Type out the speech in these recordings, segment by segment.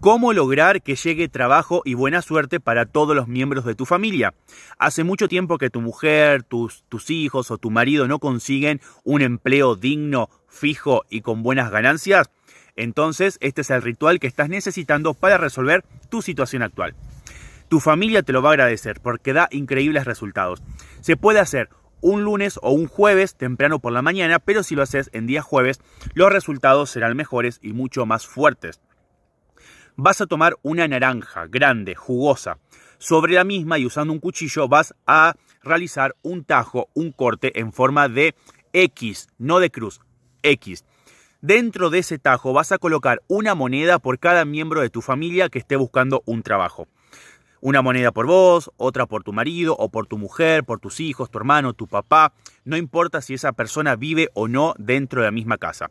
cómo lograr que llegue trabajo y buena suerte para todos los miembros de tu familia. Hace mucho tiempo que tu mujer, tus, tus hijos o tu marido no consiguen un empleo digno, fijo y con buenas ganancias. Entonces, este es el ritual que estás necesitando para resolver tu situación actual. Tu familia te lo va a agradecer porque da increíbles resultados. Se puede hacer un lunes o un jueves temprano por la mañana, pero si lo haces en día jueves, los resultados serán mejores y mucho más fuertes vas a tomar una naranja grande, jugosa. Sobre la misma y usando un cuchillo vas a realizar un tajo, un corte en forma de X, no de cruz, X. Dentro de ese tajo vas a colocar una moneda por cada miembro de tu familia que esté buscando un trabajo. Una moneda por vos, otra por tu marido o por tu mujer, por tus hijos, tu hermano, tu papá, no importa si esa persona vive o no dentro de la misma casa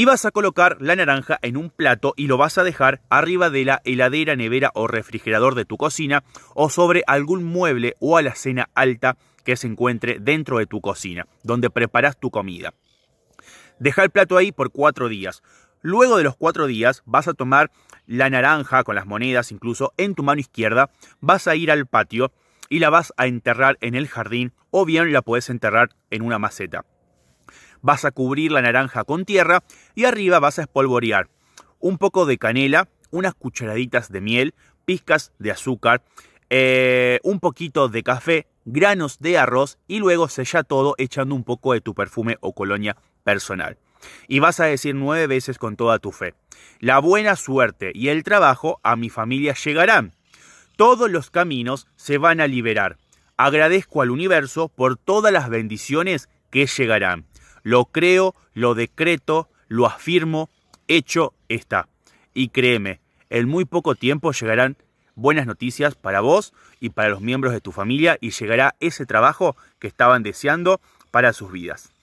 y vas a colocar la naranja en un plato y lo vas a dejar arriba de la heladera, nevera o refrigerador de tu cocina o sobre algún mueble o alacena alta que se encuentre dentro de tu cocina, donde preparas tu comida. Deja el plato ahí por cuatro días. Luego de los cuatro días vas a tomar la naranja con las monedas incluso en tu mano izquierda, vas a ir al patio y la vas a enterrar en el jardín o bien la puedes enterrar en una maceta vas a cubrir la naranja con tierra y arriba vas a espolvorear un poco de canela, unas cucharaditas de miel, pizcas de azúcar, eh, un poquito de café, granos de arroz y luego sella todo echando un poco de tu perfume o colonia personal. Y vas a decir nueve veces con toda tu fe, la buena suerte y el trabajo a mi familia llegarán. Todos los caminos se van a liberar. Agradezco al universo por todas las bendiciones que llegarán. Lo creo, lo decreto, lo afirmo, hecho está. Y créeme, en muy poco tiempo llegarán buenas noticias para vos y para los miembros de tu familia y llegará ese trabajo que estaban deseando para sus vidas.